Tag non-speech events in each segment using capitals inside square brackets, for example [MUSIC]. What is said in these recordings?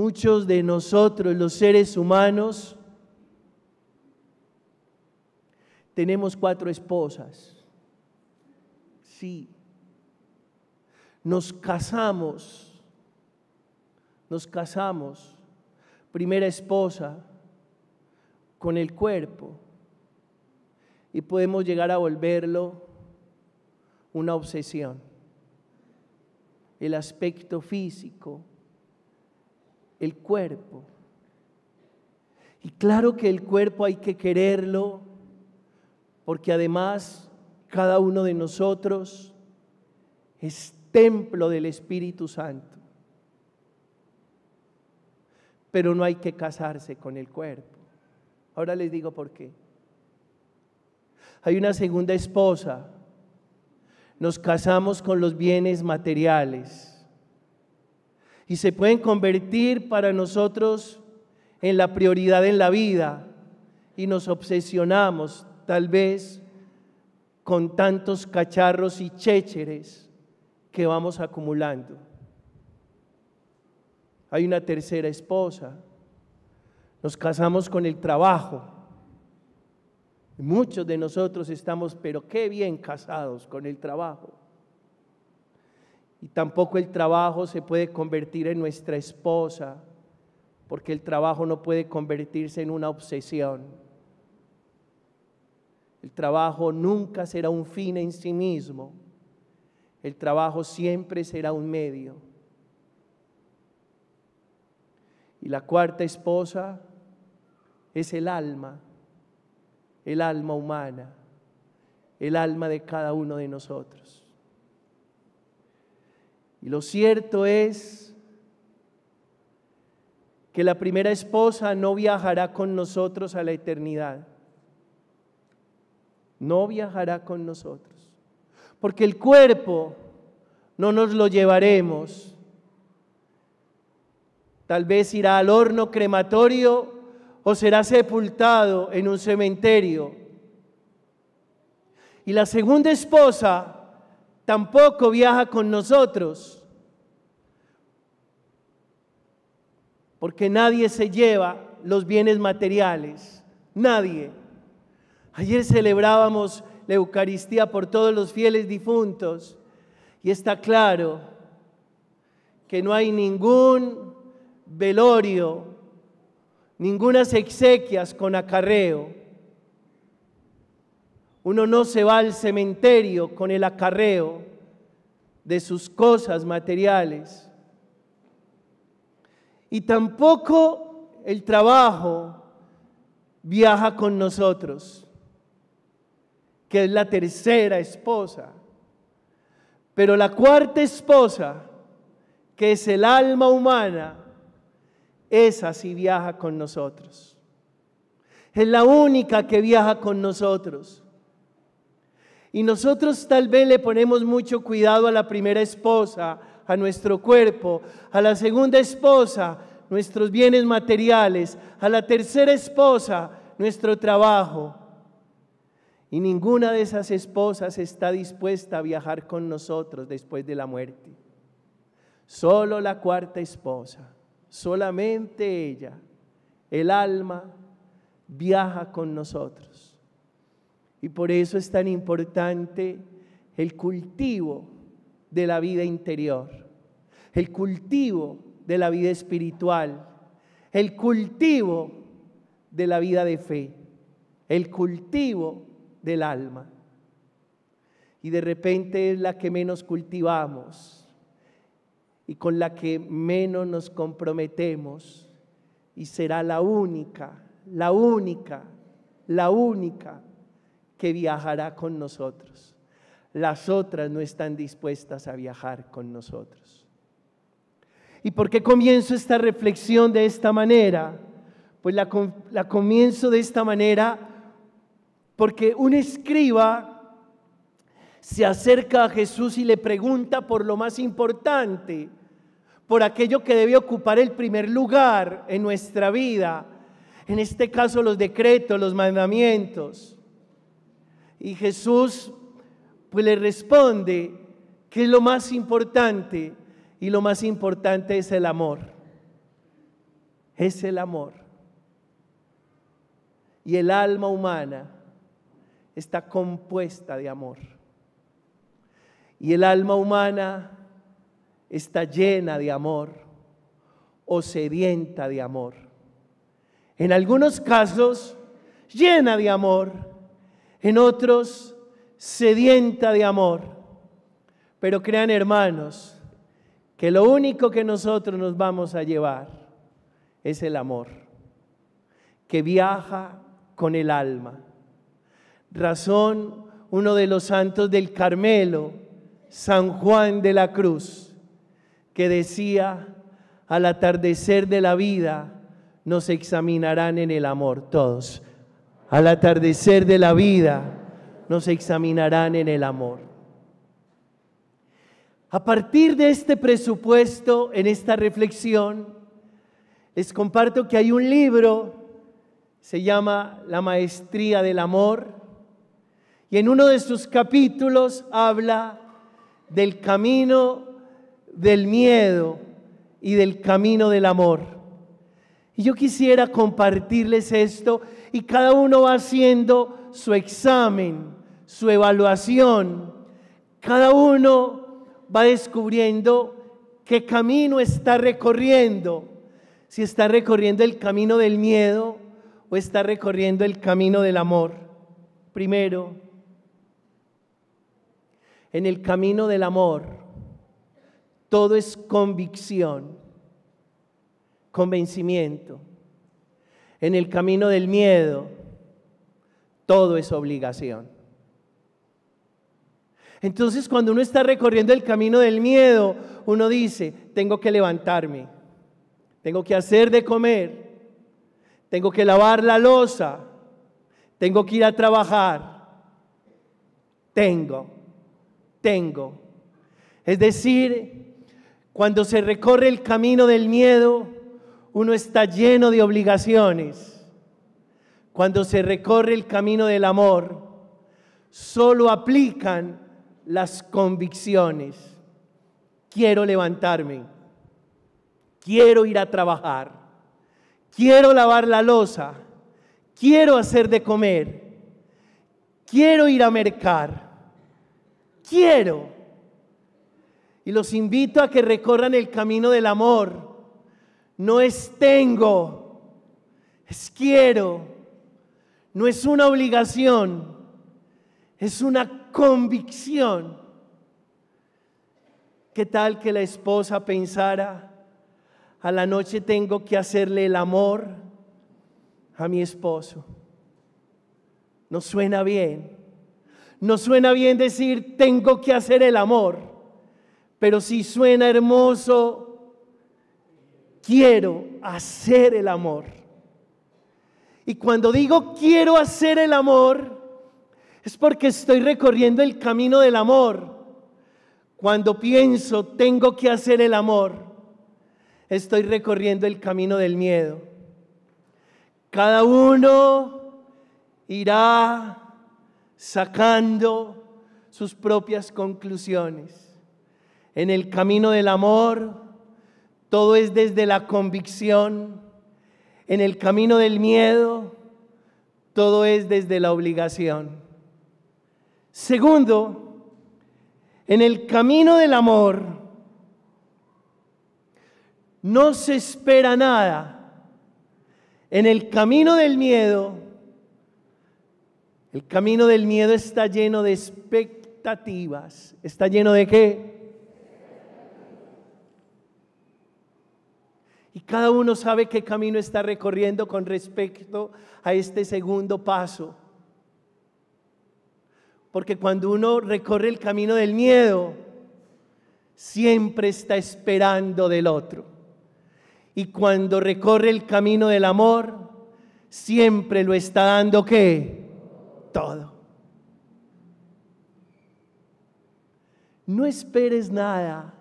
muchos de nosotros, los seres humanos, tenemos cuatro esposas. Sí. Nos casamos. Nos casamos. Primera esposa con el cuerpo. Y podemos llegar a volverlo una obsesión. El aspecto físico, el cuerpo. Y claro que el cuerpo hay que quererlo, porque además cada uno de nosotros es templo del Espíritu Santo. Pero no hay que casarse con el cuerpo. Ahora les digo por qué. Hay una segunda esposa. Nos casamos con los bienes materiales y se pueden convertir para nosotros en la prioridad en la vida y nos obsesionamos tal vez con tantos cacharros y chécheres que vamos acumulando. Hay una tercera esposa. Nos casamos con el trabajo. Muchos de nosotros estamos, pero qué bien casados con el trabajo. Y tampoco el trabajo se puede convertir en nuestra esposa, porque el trabajo no puede convertirse en una obsesión. El trabajo nunca será un fin en sí mismo. El trabajo siempre será un medio. Y la cuarta esposa es el alma, el alma humana, el alma de cada uno de nosotros. Y lo cierto es que la primera esposa no viajará con nosotros a la eternidad. No viajará con nosotros. Porque el cuerpo no nos lo llevaremos. Tal vez irá al horno crematorio o será sepultado en un cementerio. Y la segunda esposa tampoco viaja con nosotros, porque nadie se lleva los bienes materiales, nadie. Ayer celebrábamos la Eucaristía por todos los fieles difuntos y está claro que no hay ningún velorio, ninguna exequias con acarreo. Uno no se va al cementerio con el acarreo de sus cosas materiales. Y tampoco el trabajo viaja con nosotros, que es la tercera esposa. Pero la cuarta esposa, que es el alma humana, esa sí viaja con nosotros. Es la única que viaja con nosotros. Y nosotros tal vez le ponemos mucho cuidado a la primera esposa, a nuestro cuerpo, a la segunda esposa, nuestros bienes materiales, a la tercera esposa, nuestro trabajo. Y ninguna de esas esposas está dispuesta a viajar con nosotros después de la muerte. Solo la cuarta esposa, solamente ella, el alma, viaja con nosotros. Y por eso es tan importante el cultivo de la vida interior, el cultivo de la vida espiritual, el cultivo de la vida de fe, el cultivo del alma. Y de repente es la que menos cultivamos y con la que menos nos comprometemos y será la única, la única, la única que viajará con nosotros. Las otras no están dispuestas a viajar con nosotros. ¿Y por qué comienzo esta reflexión de esta manera? Pues la, comienzo de esta manera porque un escriba se acerca a Jesús y le pregunta por lo más importante, por aquello que debe ocupar el primer lugar en nuestra vida, en este caso los decretos, los mandamientos. Y Jesús pues le responde que es lo más importante y lo más importante es el amor. Es el amor. Y el alma humana está compuesta de amor. Y el alma humana está llena de amor o sedienta de amor. En algunos casos, llena de amor en otros sedienta de amor. Pero crean hermanos, que lo único que nosotros nos vamos a llevar es el amor, que viaja con el alma. Razón uno de los santos del Carmelo, San Juan de la Cruz, que decía, al atardecer de la vida nos examinarán en el amor todos al atardecer de la vida, nos examinarán en el amor. A partir de este presupuesto, en esta reflexión, les comparto que hay un libro, se llama La Maestría del Amor, y en uno de sus capítulos habla del camino del miedo y del camino del amor. Y yo quisiera compartirles esto y cada uno va haciendo su examen, su evaluación. Cada uno va descubriendo qué camino está recorriendo. Si está recorriendo el camino del miedo o está recorriendo el camino del amor. Primero, en el camino del amor, todo es convicción convencimiento, en el camino del miedo, todo es obligación. Entonces cuando uno está recorriendo el camino del miedo, uno dice, tengo que levantarme, tengo que hacer de comer, tengo que lavar la losa, tengo que ir a trabajar, tengo, tengo. Es decir, cuando se recorre el camino del miedo, uno está lleno de obligaciones. Cuando se recorre el camino del amor, solo aplican las convicciones. Quiero levantarme, quiero ir a trabajar, quiero lavar la losa, quiero hacer de comer, quiero ir a mercar, quiero. Y los invito a que recorran el camino del amor no es tengo, es quiero, no es una obligación, es una convicción. ¿Qué tal que la esposa pensara, a la noche tengo que hacerle el amor a mi esposo? No suena bien. No suena bien decir, tengo que hacer el amor, pero sí suena hermoso quiero hacer el amor. Y cuando digo quiero hacer el amor, es porque estoy recorriendo el camino del amor. Cuando pienso tengo que hacer el amor, estoy recorriendo el camino del miedo. Cada uno irá sacando sus propias conclusiones. En el camino del amor, todo es desde la convicción, en el camino del miedo, todo es desde la obligación. Segundo, en el camino del amor no se espera nada. En el camino del miedo, el camino del miedo está lleno de expectativas. ¿Está lleno de qué? Y cada uno sabe qué camino está recorriendo con respecto a este segundo paso. Porque cuando uno recorre el camino del miedo, siempre está esperando del otro. Y cuando recorre el camino del amor, siempre lo está dando qué? Todo. No esperes nada.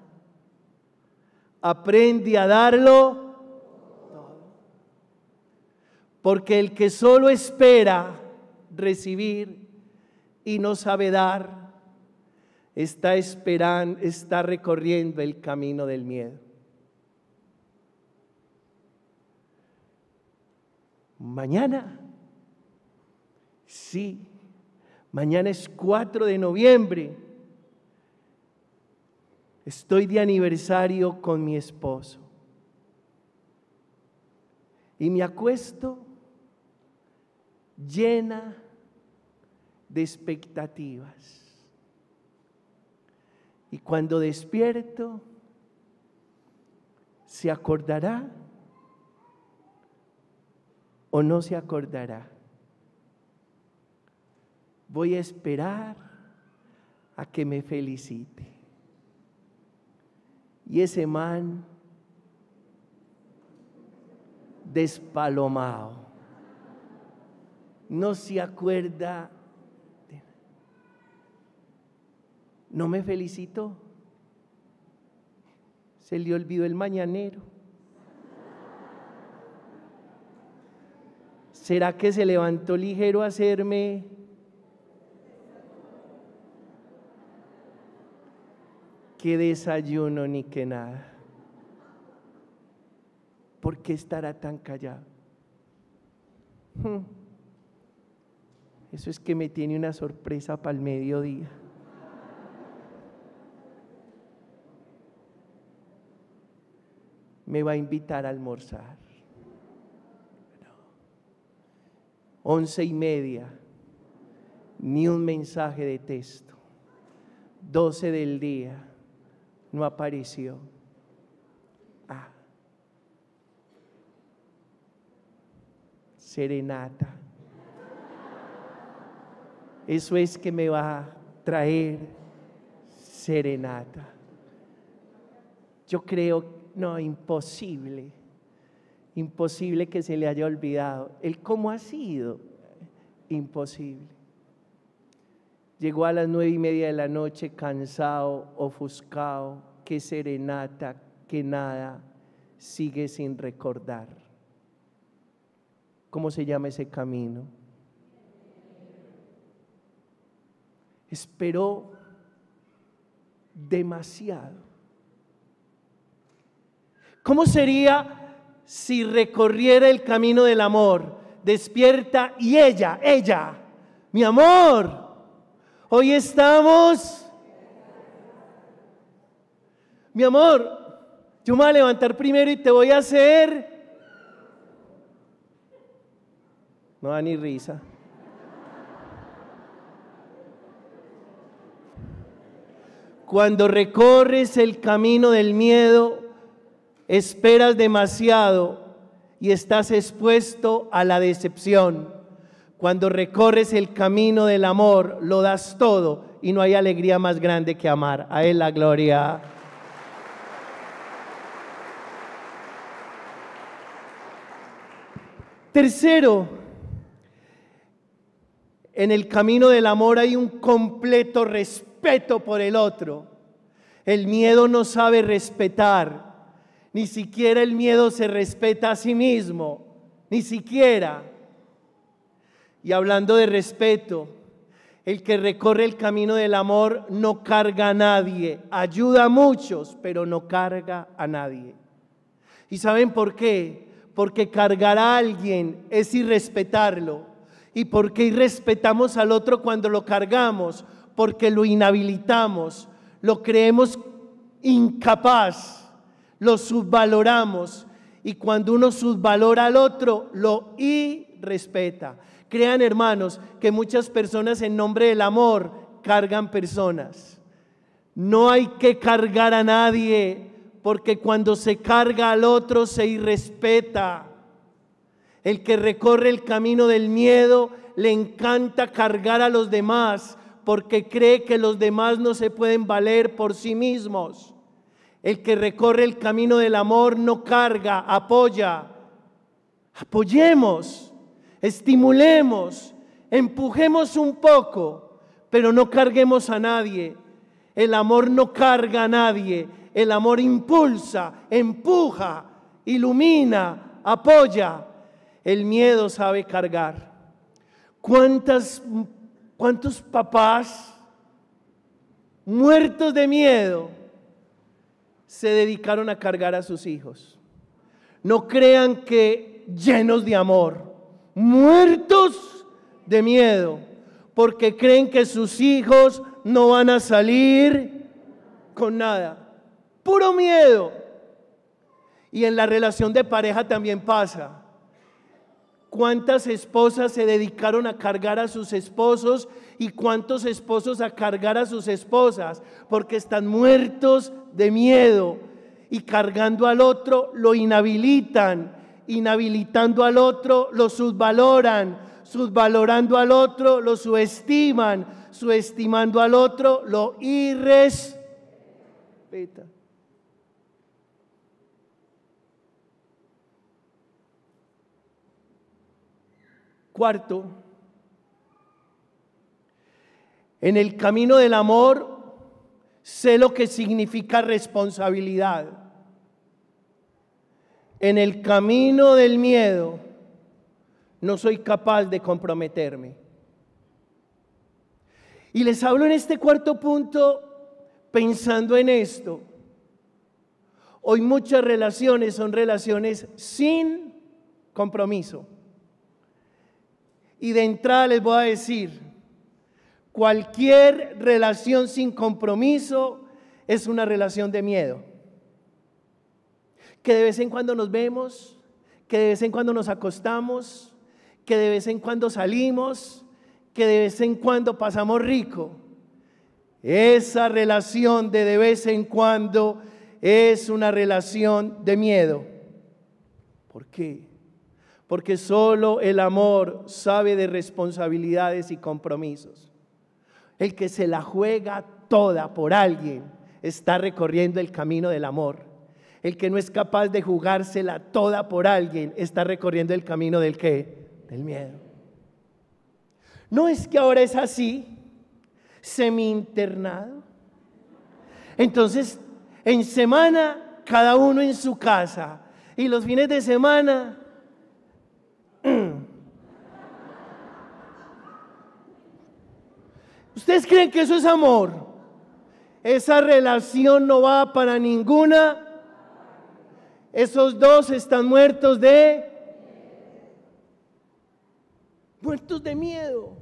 Aprende a darlo porque el que solo espera recibir y no sabe dar, está esperando, está recorriendo el camino del miedo. Mañana, sí, mañana es 4 de noviembre. Estoy de aniversario con mi esposo. Y me acuesto llena de expectativas. Y cuando despierto, ¿se acordará o no se acordará? Voy a esperar a que me felicite. Y ese man despalomado no se acuerda. No me felicitó. Se le olvidó el mañanero. ¿Será que se levantó ligero a hacerme? qué desayuno ni que nada. ¿Por qué estará tan callado? Hmm. Eso es que me tiene una sorpresa para el mediodía. Me va a invitar a almorzar. Once y media, ni un mensaje de texto. Doce del día, no apareció. Ah. Serenata eso es que me va a traer serenata. Yo creo, no, imposible, imposible que se le haya olvidado. El cómo ha sido, imposible. Llegó a las nueve y media de la noche cansado, ofuscado, que serenata, que nada, sigue sin recordar. ¿Cómo se llama ese camino? esperó demasiado. ¿Cómo sería si recorriera el camino del amor? Despierta y ella, ella, mi amor, hoy estamos... Mi amor, yo me voy a levantar primero y te voy a hacer... No da ni risa. Cuando recorres el camino del miedo, esperas demasiado y estás expuesto a la decepción. Cuando recorres el camino del amor, lo das todo y no hay alegría más grande que amar. A Él la gloria. Tercero, en el camino del amor hay un completo respeto respeto por el otro. El miedo no sabe respetar. Ni siquiera el miedo se respeta a sí mismo. Ni siquiera. Y hablando de respeto, el que recorre el camino del amor no carga a nadie. Ayuda a muchos, pero no carga a nadie. ¿Y saben por qué? Porque cargar a alguien es irrespetarlo. ¿Y porque qué irrespetamos al otro cuando lo cargamos? porque lo inhabilitamos, lo creemos incapaz, lo subvaloramos y cuando uno subvalora al otro, lo irrespeta. Crean hermanos que muchas personas en nombre del amor cargan personas. No hay que cargar a nadie porque cuando se carga al otro se irrespeta. El que recorre el camino del miedo le encanta cargar a los demás porque cree que los demás no se pueden valer por sí mismos. El que recorre el camino del amor no carga, apoya. Apoyemos, estimulemos, empujemos un poco, pero no carguemos a nadie. El amor no carga a nadie, el amor impulsa, empuja, ilumina, apoya. El miedo sabe cargar. ¿Cuántas ¿Cuántos papás muertos de miedo se dedicaron a cargar a sus hijos? No crean que llenos de amor, muertos de miedo, porque creen que sus hijos no van a salir con nada. Puro miedo. Y en la relación de pareja también pasa. ¿Cuántas esposas se dedicaron a cargar a sus esposos y cuántos esposos a cargar a sus esposas? Porque están muertos de miedo y cargando al otro lo inhabilitan, inhabilitando al otro lo subvaloran, subvalorando al otro lo subestiman, subestimando al otro lo irrespetan. Cuarto, en el camino del amor sé lo que significa responsabilidad. En el camino del miedo no soy capaz de comprometerme. Y les hablo en este cuarto punto pensando en esto. Hoy muchas relaciones son relaciones sin compromiso. Y de entrada les voy a decir, cualquier relación sin compromiso es una relación de miedo. Que de vez en cuando nos vemos, que de vez en cuando nos acostamos, que de vez en cuando salimos, que de vez en cuando pasamos rico. Esa relación de de vez en cuando es una relación de miedo. ¿Por qué? porque solo el amor sabe de responsabilidades y compromisos. El que se la juega toda por alguien está recorriendo el camino del amor. El que no es capaz de jugársela toda por alguien está recorriendo el camino del qué? Del miedo. No es que ahora es así, semi-internado. Entonces, en semana, cada uno en su casa. Y los fines de semana, [CLEARS THROAT] ¿Ustedes creen que eso es amor? Esa relación no va para ninguna. Esos dos están muertos de... Muertos de miedo.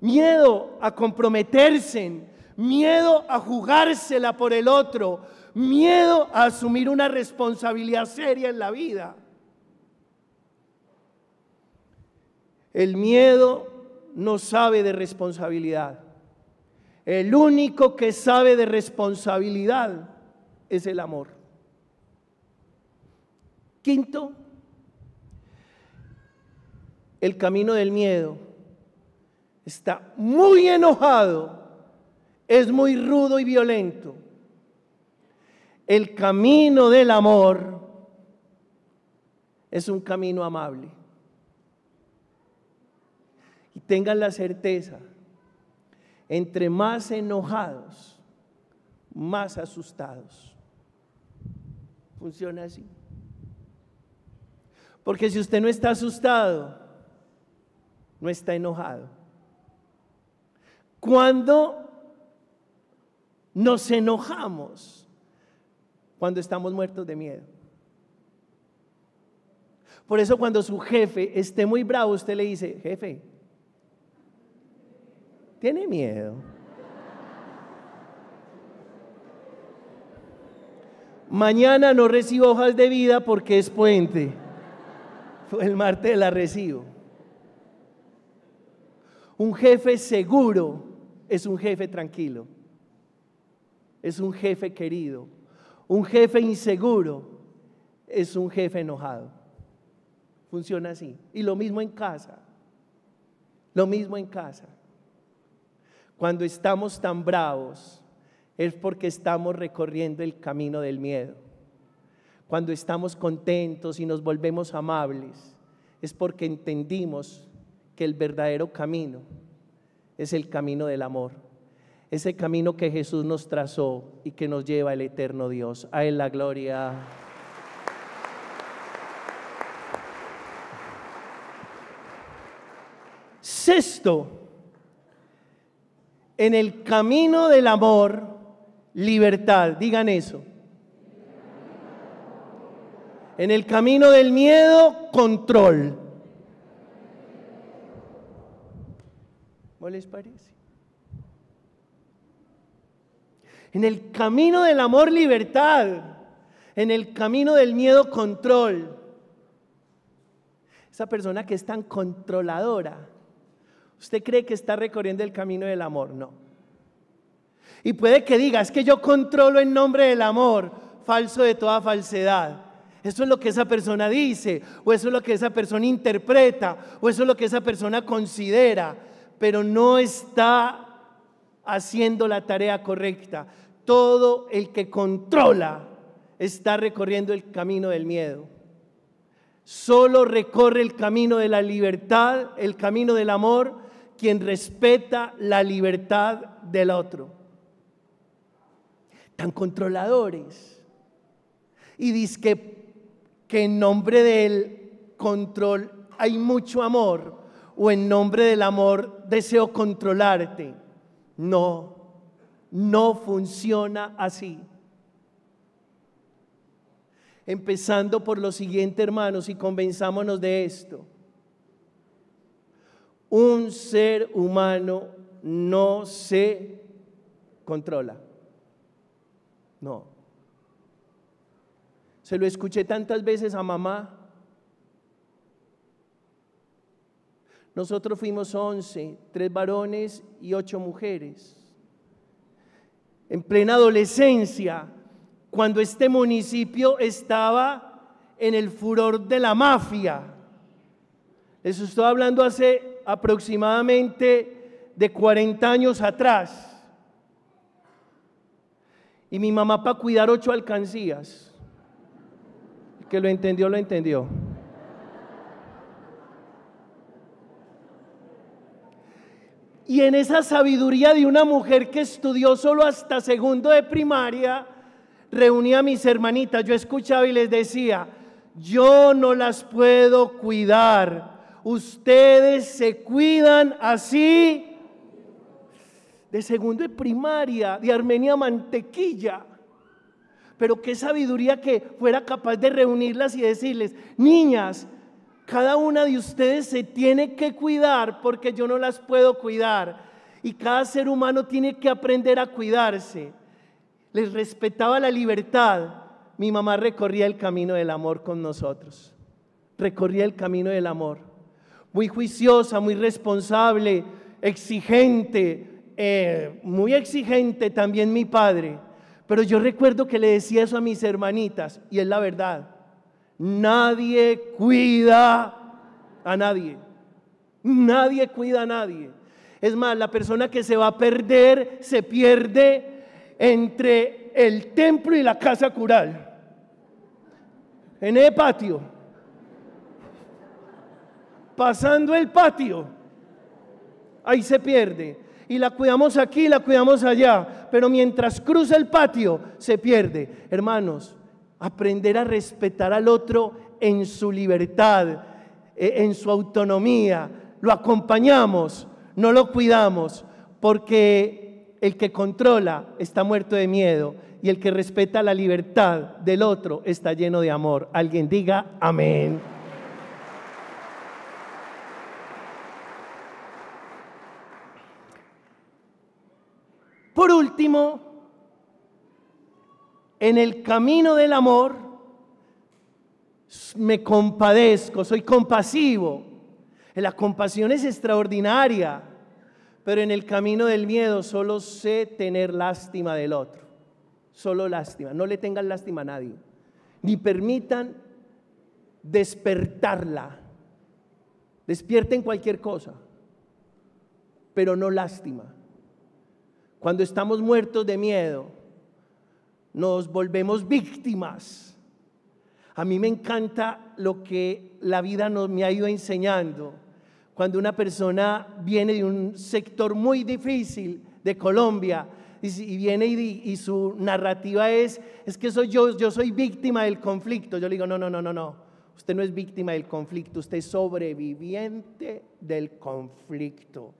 Miedo a comprometerse. Miedo a jugársela por el otro. Miedo a asumir una responsabilidad seria en la vida. El miedo no sabe de responsabilidad. El único que sabe de responsabilidad es el amor. Quinto, el camino del miedo está muy enojado, es muy rudo y violento. El camino del amor es un camino amable. Y tengan la certeza, entre más enojados, más asustados. Funciona así. Porque si usted no está asustado, no está enojado. Cuando nos enojamos, cuando estamos muertos de miedo. Por eso cuando su jefe esté muy bravo, usted le dice, jefe, tiene miedo. Mañana no recibo hojas de vida porque es puente. El martes la recibo. Un jefe seguro es un jefe tranquilo. Es un jefe querido. Un jefe inseguro es un jefe enojado. Funciona así. Y lo mismo en casa. Lo mismo en casa. Cuando estamos tan bravos es porque estamos recorriendo el camino del miedo. Cuando estamos contentos y nos volvemos amables es porque entendimos que el verdadero camino es el camino del amor. Ese camino que Jesús nos trazó y que nos lleva el eterno Dios. A Él la gloria. Sexto, en el camino del amor, libertad. Digan eso. En el camino del miedo, control. ¿Cómo les parece? En el camino del amor, libertad. En el camino del miedo, control. Esa persona que es tan controladora Usted cree que está recorriendo el camino del amor, no. Y puede que diga, es que yo controlo en nombre del amor, falso de toda falsedad. Eso es lo que esa persona dice, o eso es lo que esa persona interpreta, o eso es lo que esa persona considera, pero no está haciendo la tarea correcta. Todo el que controla está recorriendo el camino del miedo. Solo recorre el camino de la libertad, el camino del amor, quien respeta la libertad del otro. Tan controladores. Y dice que, en nombre del control hay mucho amor o en nombre del amor deseo controlarte. No, no funciona así. Empezando por lo siguiente, hermanos, y convenzámonos de esto un ser humano no se controla. No. Se lo escuché tantas veces a mamá. Nosotros fuimos once, tres varones y ocho mujeres. En plena adolescencia, cuando este municipio estaba en el furor de la mafia. Les estoy hablando hace aproximadamente de 40 años atrás. Y mi mamá para cuidar ocho alcancías. El que lo entendió, lo entendió. Y en esa sabiduría de una mujer que estudió solo hasta segundo de primaria, reunía a mis hermanitas. Yo escuchaba y les decía, yo no las puedo cuidar, ustedes se cuidan así de segundo y primaria, de Armenia Mantequilla. Pero qué sabiduría que fuera capaz de reunirlas y decirles, niñas, cada una de ustedes se tiene que cuidar porque yo no las puedo cuidar. Y cada ser humano tiene que aprender a cuidarse. Les respetaba la libertad. Mi mamá recorría el camino del amor con nosotros. Recorría el camino del amor muy juiciosa, muy responsable, exigente, eh, muy exigente también mi padre. Pero yo recuerdo que le decía eso a mis hermanitas y es la verdad. Nadie cuida a nadie. Nadie cuida a nadie. Es más, la persona que se va a perder se pierde entre el templo y la casa cural. En el patio pasando el patio, ahí se pierde. Y la cuidamos aquí, la cuidamos allá, pero mientras cruza el patio, se pierde. Hermanos, aprender a respetar al otro en su libertad, eh, en su autonomía. Lo acompañamos, no lo cuidamos, porque el que controla está muerto de miedo y el que respeta la libertad del otro está lleno de amor. Alguien diga amén. Por último, en el camino del amor, me compadezco, soy compasivo. La compasión es extraordinaria, pero en el camino del miedo solo sé tener lástima del otro. Solo lástima, no le tengan lástima a nadie, ni permitan despertarla. Despierten cualquier cosa, pero no lástima. Cuando estamos muertos de miedo, nos volvemos víctimas. A mí me encanta lo que la vida me ha ido enseñando. Cuando una persona viene de un sector muy difícil de Colombia y, viene y, su narrativa es, es que soy yo, yo soy víctima del conflicto. Yo le digo, no, no, no, no, no. Usted no es víctima del conflicto, usted es sobreviviente del conflicto.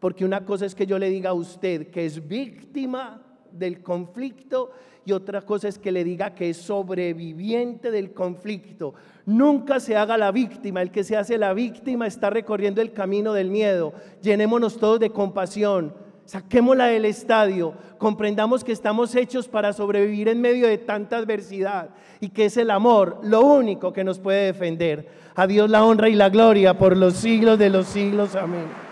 Porque una cosa es que yo le diga a usted que es víctima del conflicto y otra cosa es que le diga que es sobreviviente del conflicto. Nunca se haga la víctima. El que se hace la víctima está recorriendo el camino del miedo. Llenémonos todos de compasión. Saquémosla del estadio. Comprendamos que estamos hechos para sobrevivir en medio de tanta adversidad y que es el amor lo único que nos puede defender. A Dios la honra y la gloria por los siglos de los siglos. Amén.